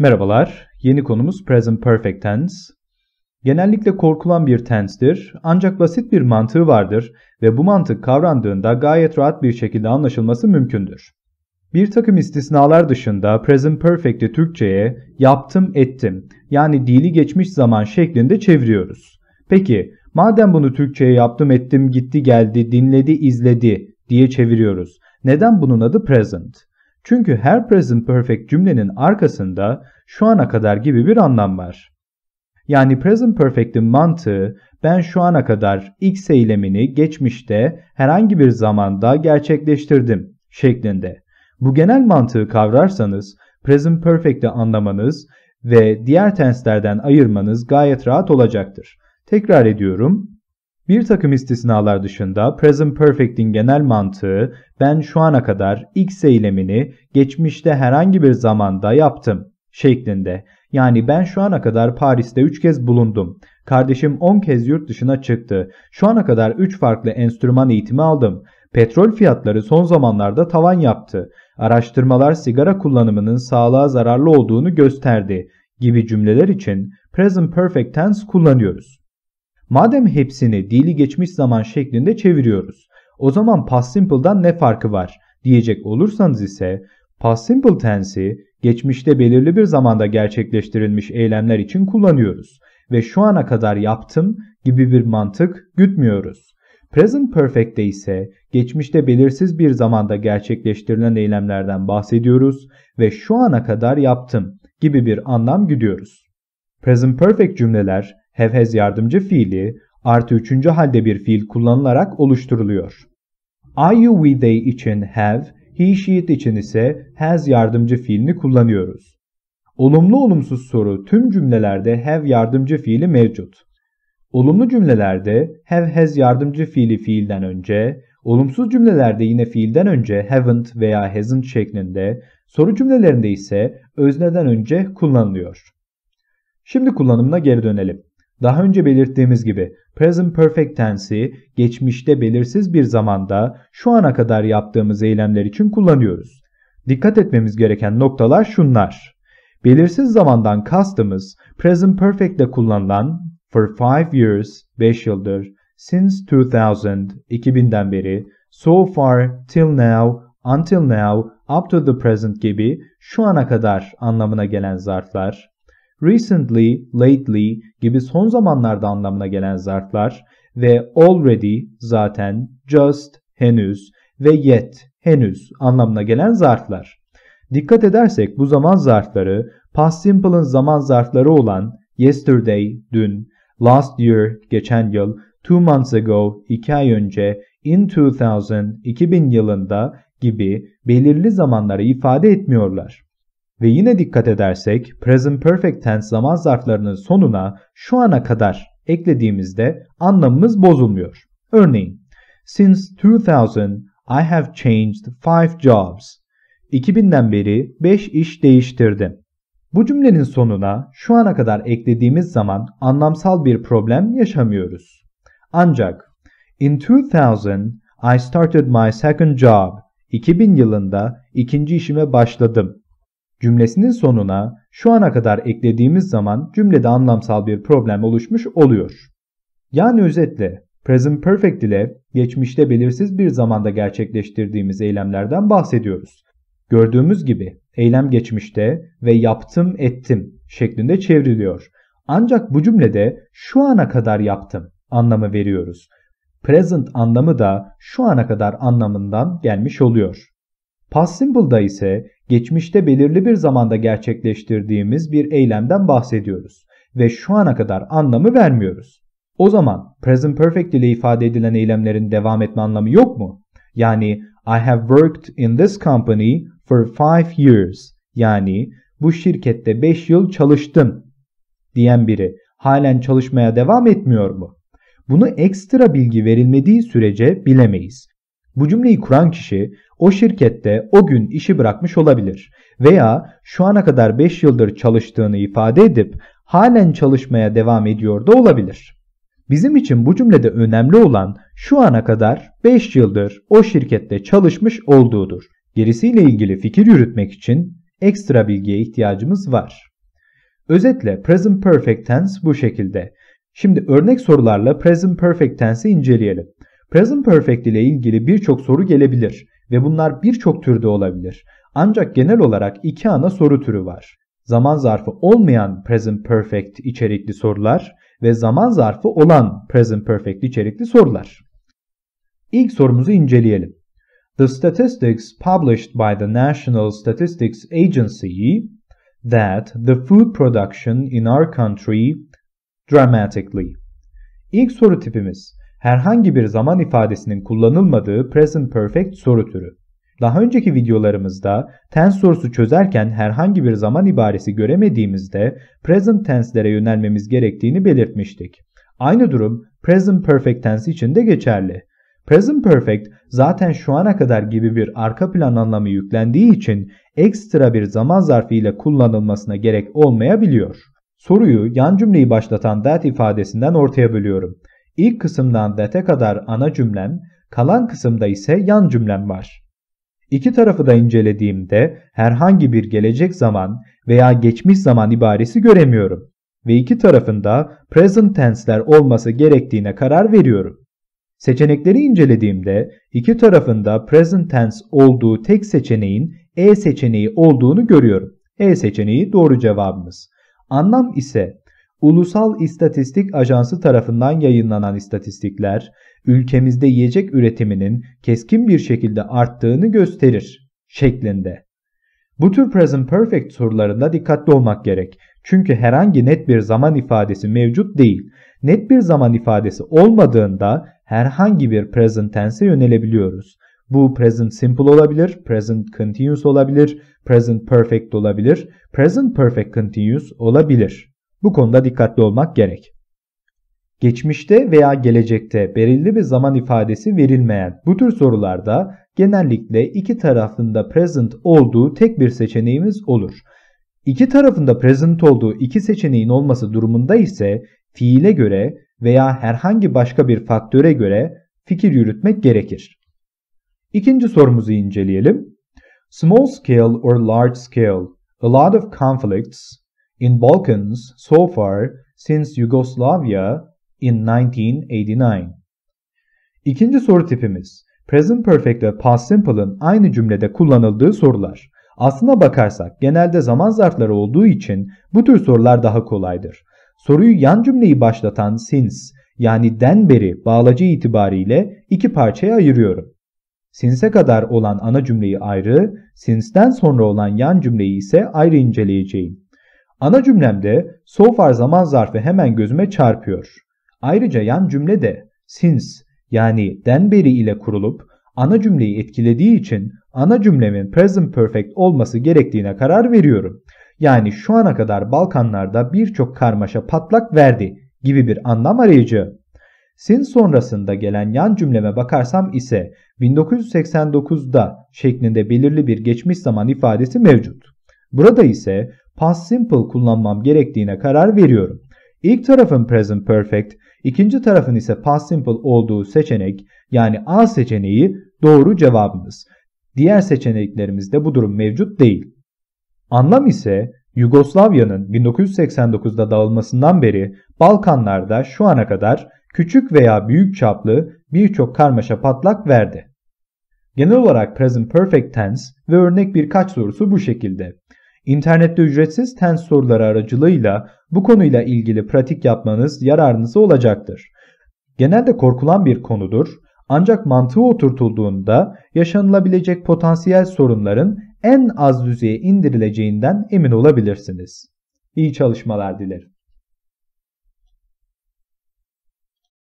Merhabalar, yeni konumuz Present Perfect Tense. Genellikle korkulan bir tense'dir ancak basit bir mantığı vardır ve bu mantık kavrandığında gayet rahat bir şekilde anlaşılması mümkündür. Bir takım istisnalar dışında Present Perfect'i Türkçe'ye yaptım ettim yani dili geçmiş zaman şeklinde çeviriyoruz. Peki madem bunu Türkçe'ye yaptım ettim gitti geldi dinledi izledi diye çeviriyoruz. Neden bunun adı present? Çünkü her present perfect cümlenin arkasında şu ana kadar gibi bir anlam var. Yani present perfect'in mantığı ben şu ana kadar x eylemini geçmişte herhangi bir zamanda gerçekleştirdim şeklinde. Bu genel mantığı kavrarsanız present perfect'i anlamanız ve diğer tenslerden ayırmanız gayet rahat olacaktır. Tekrar ediyorum. Bir takım istisnalar dışında present perfect'in genel mantığı ben şu ana kadar x eylemini geçmişte herhangi bir zamanda yaptım şeklinde. Yani ben şu ana kadar Paris'te 3 kez bulundum. Kardeşim 10 kez yurt dışına çıktı. Şu ana kadar 3 farklı enstrüman eğitimi aldım. Petrol fiyatları son zamanlarda tavan yaptı. Araştırmalar sigara kullanımının sağlığa zararlı olduğunu gösterdi gibi cümleler için present perfect tense kullanıyoruz. Madem hepsini dili geçmiş zaman şeklinde çeviriyoruz. O zaman past simple'dan ne farkı var diyecek olursanız ise past simple tense'i geçmişte belirli bir zamanda gerçekleştirilmiş eylemler için kullanıyoruz ve şu ana kadar yaptım gibi bir mantık gütmüyoruz. Present Perfect'te ise geçmişte belirsiz bir zamanda gerçekleştirilen eylemlerden bahsediyoruz ve şu ana kadar yaptım gibi bir anlam güdüyoruz. Present Perfect cümleler have yardımcı fiili artı üçüncü halde bir fiil kullanılarak oluşturuluyor. I, you, we, they için have, he, she, it için ise has yardımcı fiilini kullanıyoruz. Olumlu olumsuz soru tüm cümlelerde have yardımcı fiili mevcut. Olumlu cümlelerde have has yardımcı fiili fiilden önce, olumsuz cümlelerde yine fiilden önce haven't veya hasn't şeklinde, soru cümlelerinde ise özneden önce kullanılıyor. Şimdi kullanımına geri dönelim. Daha önce belirttiğimiz gibi present perfect tense'i geçmişte belirsiz bir zamanda şu ana kadar yaptığımız eylemler için kullanıyoruz. Dikkat etmemiz gereken noktalar şunlar. Belirsiz zamandan kastımız present perfect kullanılan for five years, 5 yıldır, since 2000, 2000'den beri, so far, till now, until now, up to the present gibi şu ana kadar anlamına gelen zarflar, recently, lately gibi son zamanlarda anlamına gelen zarflar ve already zaten, just henüz ve yet henüz anlamına gelen zarflar. Dikkat edersek bu zaman zarfları past simple'ın zaman zarfları olan yesterday dün, last year geçen yıl, two months ago iki ay önce, in 2000 2000 yılında gibi belirli zamanları ifade etmiyorlar. Ve yine dikkat edersek present perfect tense zaman zarflarının sonuna şu ana kadar eklediğimizde anlamımız bozulmuyor. Örneğin, since 2000 I have changed 5 jobs. 2000'den beri 5 iş değiştirdim. Bu cümlenin sonuna şu ana kadar eklediğimiz zaman anlamsal bir problem yaşamıyoruz. Ancak in 2000 I started my second job. 2000 yılında ikinci işime başladım cümlesinin sonuna şu ana kadar eklediğimiz zaman cümlede anlamsal bir problem oluşmuş oluyor. Yani özetle present perfect ile geçmişte belirsiz bir zamanda gerçekleştirdiğimiz eylemlerden bahsediyoruz. Gördüğümüz gibi eylem geçmişte ve yaptım ettim şeklinde çevriliyor. Ancak bu cümlede şu ana kadar yaptım anlamı veriyoruz. Present anlamı da şu ana kadar anlamından gelmiş oluyor. Past simple'da ise geçmişte belirli bir zamanda gerçekleştirdiğimiz bir eylemden bahsediyoruz ve şu ana kadar anlamı vermiyoruz. O zaman present perfect ile ifade edilen eylemlerin devam etme anlamı yok mu? Yani I have worked in this company for five years. Yani bu şirkette 5 yıl çalıştım diyen biri halen çalışmaya devam etmiyor mu? Bunu ekstra bilgi verilmediği sürece bilemeyiz. Bu cümleyi kuran kişi o şirkette o gün işi bırakmış olabilir veya şu ana kadar 5 yıldır çalıştığını ifade edip halen çalışmaya devam ediyor da olabilir. Bizim için bu cümlede önemli olan şu ana kadar 5 yıldır o şirkette çalışmış olduğudur. Gerisiyle ilgili fikir yürütmek için ekstra bilgiye ihtiyacımız var. Özetle present perfect tense bu şekilde. Şimdi örnek sorularla present perfect tense'i inceleyelim. Present perfect ile ilgili birçok soru gelebilir ve bunlar birçok türde olabilir. Ancak genel olarak iki ana soru türü var. Zaman zarfı olmayan present perfect içerikli sorular ve zaman zarfı olan present perfect içerikli sorular. İlk sorumuzu inceleyelim. The statistics published by the National Statistics Agency that the food production in our country dramatically. İlk soru tipimiz herhangi bir zaman ifadesinin kullanılmadığı present perfect soru türü. Daha önceki videolarımızda tense sorusu çözerken herhangi bir zaman ibaresi göremediğimizde present tense'lere yönelmemiz gerektiğini belirtmiştik. Aynı durum present perfect tense için de geçerli. Present perfect zaten şu ana kadar gibi bir arka plan anlamı yüklendiği için ekstra bir zaman zarfı ile kullanılmasına gerek olmayabiliyor. Soruyu yan cümleyi başlatan that ifadesinden ortaya bölüyorum. İlk kısımdan dete kadar ana cümlem, kalan kısımda ise yan cümlem var. İki tarafı da incelediğimde herhangi bir gelecek zaman veya geçmiş zaman ibaresi göremiyorum ve iki tarafında present tense'ler olması gerektiğine karar veriyorum. Seçenekleri incelediğimde iki tarafında present tense olduğu tek seçeneğin E seçeneği olduğunu görüyorum. E seçeneği doğru cevabımız. Anlam ise Ulusal İstatistik Ajansı tarafından yayınlanan istatistikler, ülkemizde yiyecek üretiminin keskin bir şekilde arttığını gösterir şeklinde. Bu tür present perfect sorularında dikkatli olmak gerek. Çünkü herhangi net bir zaman ifadesi mevcut değil. Net bir zaman ifadesi olmadığında herhangi bir present tense'e yönelebiliyoruz. Bu present simple olabilir, present continuous olabilir, present perfect olabilir, present perfect continuous olabilir. Bu konuda dikkatli olmak gerek. Geçmişte veya gelecekte belirli bir zaman ifadesi verilmeyen bu tür sorularda genellikle iki tarafında present olduğu tek bir seçeneğimiz olur. İki tarafında present olduğu iki seçeneğin olması durumunda ise fiile göre veya herhangi başka bir faktöre göre fikir yürütmek gerekir. İkinci sorumuzu inceleyelim. Small scale or large scale, a lot of conflicts, in Balkans so far since Yugoslavia in 1989. İkinci soru tipimiz present perfect ve past simple'ın aynı cümlede kullanıldığı sorular. Aslına bakarsak genelde zaman zarfları olduğu için bu tür sorular daha kolaydır. Soruyu yan cümleyi başlatan since yani den beri bağlacı itibariyle iki parçaya ayırıyorum. Since'e kadar olan ana cümleyi ayrı, since'den sonra olan yan cümleyi ise ayrı inceleyeceğim. Ana cümlemde so far zaman zarfı hemen gözüme çarpıyor. Ayrıca yan cümle de since yani den beri ile kurulup ana cümleyi etkilediği için ana cümlemin present perfect olması gerektiğine karar veriyorum. Yani şu ana kadar Balkanlarda birçok karmaşa patlak verdi gibi bir anlam arayıcı. Sin sonrasında gelen yan cümleme bakarsam ise 1989'da şeklinde belirli bir geçmiş zaman ifadesi mevcut. Burada ise past simple kullanmam gerektiğine karar veriyorum. İlk tarafın present perfect, ikinci tarafın ise past simple olduğu seçenek yani A seçeneği doğru cevabımız. Diğer seçeneklerimizde bu durum mevcut değil. Anlam ise Yugoslavya'nın 1989'da dağılmasından beri Balkanlarda şu ana kadar küçük veya büyük çaplı birçok karmaşa patlak verdi. Genel olarak present perfect tense ve örnek birkaç sorusu bu şekilde. İnternette ücretsiz TENS soruları aracılığıyla bu konuyla ilgili pratik yapmanız yararınıza olacaktır. Genelde korkulan bir konudur ancak mantığı oturtulduğunda yaşanılabilecek potansiyel sorunların en az düzeye indirileceğinden emin olabilirsiniz. İyi çalışmalar dilerim.